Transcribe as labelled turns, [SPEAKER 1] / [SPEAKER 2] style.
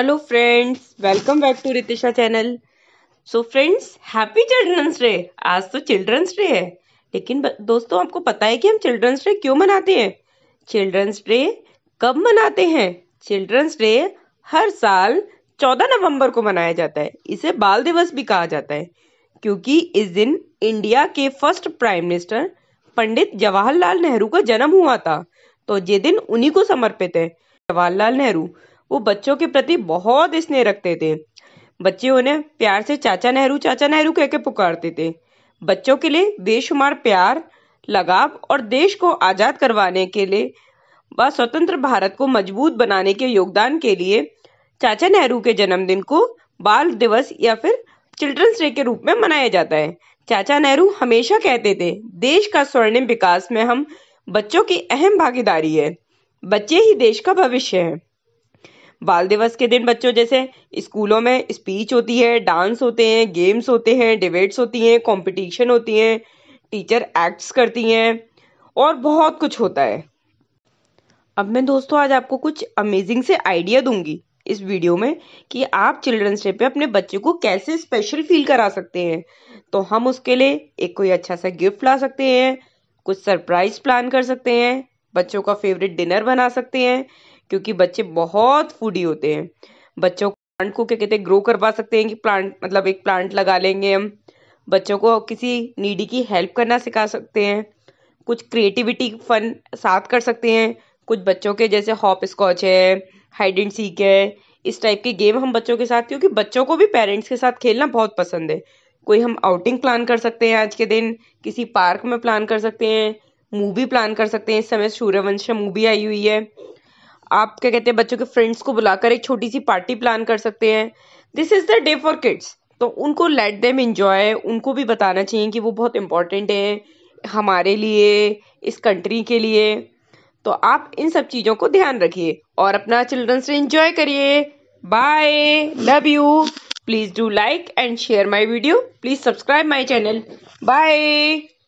[SPEAKER 1] hello friends welcome back to Ritisha channel so friends happy children's day आज तो children's day है लेकिन दोस्तों आपको पता है कि हम चिल्ड्रंस डे क्यों मनाते हैं चिल्ड्रंस डे कब मनाते हैं चिल्ड्रंस डे हर साल 14 नवंबर को मनाया जाता है इसे बाल दिवस भी कहा जाता है क्योंकि इस दिन इंडिया के first prime minister Pandit Jawaharlal Nehru का जन्म हुआ था तो ये दिन उन्हीं को समर्पित है जवाहरलाल नेहरू वो बच्चों के प्रति बहुत स्नेह रखते थे बच्चे उन्हें प्यार से चाचा नेहरू चाचा नेहरू कहके पुकारते थे बच्चों के लिए बेशुमार प्यार लगाव और देश को आज़ाद करवाने के लिए व स्वतंत्र भारत को मजबूत बनाने के योगदान के लिए चाचा नेहरू के जन्मदिन को बाल दिवस या फिर चिल्ड्रंस डे के रूप में मनाया जाता है चाचा नेहरू हमेशा कहते थे देश का स्वर्णिम विकास में हम बच्चों की अहम भागीदारी है बच्चे ही देश का भविष्य है बाल दिवस के दिन बच्चों जैसे स्कूलों में स्पीच होती है डांस होते हैं गेम्स होते हैं डिबेट्स होती हैं कॉम्पिटिशन होती हैं टीचर एक्ट्स करती हैं और बहुत कुछ होता है अब मैं दोस्तों आज आपको कुछ अमेजिंग से आइडिया दूंगी इस वीडियो में कि आप चिल्ड्रंस डे पे अपने बच्चे को कैसे स्पेशल फील करा सकते हैं तो हम उसके लिए एक कोई अच्छा सा गिफ्ट ला सकते हैं कुछ सरप्राइज प्लान कर सकते हैं बच्चों का फेवरेट डिनर बना सकते हैं क्योंकि बच्चे बहुत फूडी होते हैं बच्चों प्लांट को क्या कहते हैं ग्रो करवा सकते हैं कि प्लांट मतलब एक प्लांट लगा लेंगे हम बच्चों को किसी नीडी की हेल्प करना सिखा सकते हैं कुछ क्रिएटिविटी फन साथ कर सकते हैं कुछ बच्चों के जैसे हॉप स्कॉच है हाइड एंड सीक है इस टाइप के गेम हम बच्चों के साथ क्योंकि बच्चों को भी पेरेंट्स के साथ खेलना बहुत पसंद है कोई हम आउटिंग प्लान कर सकते हैं आज के दिन किसी पार्क में प्लान कर सकते हैं मूवी प्लान कर सकते हैं इस समय सूर्यवंश मूवी आई हुई है आप क्या कहते हैं बच्चों के फ्रेंड्स को बुलाकर एक छोटी सी पार्टी प्लान कर सकते हैं this is the day for kids तो उनको लेट देम इंजॉय उनको भी बताना चाहिए कि वो बहुत इम्पॉर्टेंट है हमारे लिए इस कंट्री के लिए तो आप इन सब चीज़ों को ध्यान रखिए और अपना चिल्ड्रंस डे इंजॉय करिए bye love you please do like and share my video please subscribe my channel bye